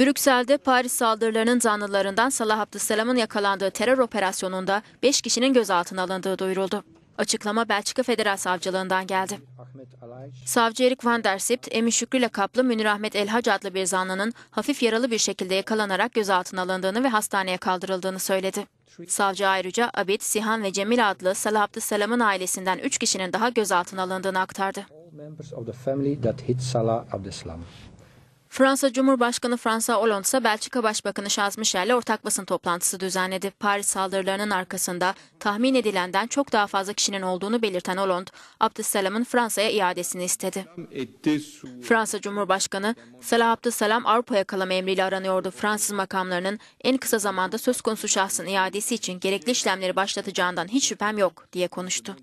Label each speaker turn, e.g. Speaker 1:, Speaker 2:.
Speaker 1: Brüksel'de Paris saldırılarının zanlılarından Salah Abdüsselam'ın yakalandığı terör operasyonunda 5 kişinin gözaltına alındığı duyuruldu. Açıklama Belçika Federal Savcılığından geldi. Savcı Erik van der Sipt, Emin Şükrü ile kaplı Münir Ahmet Elhac adlı bir zanlının hafif yaralı bir şekilde yakalanarak gözaltına alındığını ve hastaneye kaldırıldığını söyledi. Savcı ayrıca Abid, Sihan ve Cemil adlı Salah Abdüsselam'ın ailesinden 3 kişinin daha gözaltına alındığını aktardı. Fransa Cumhurbaşkanı Fransa Hollande ise Belçika Başbakanı Charles Michel'le ortak basın toplantısı düzenledi. Paris saldırılarının arkasında tahmin edilenden çok daha fazla kişinin olduğunu belirten Hollande, Abdüsselam'ın Fransa'ya iadesini istedi. Fransa Cumhurbaşkanı Salah Abdüsselam Avrupa yakalama emriyle aranıyordu. Fransız makamlarının en kısa zamanda söz konusu şahsın iadesi için gerekli işlemleri başlatacağından hiç şüphem yok diye konuştu.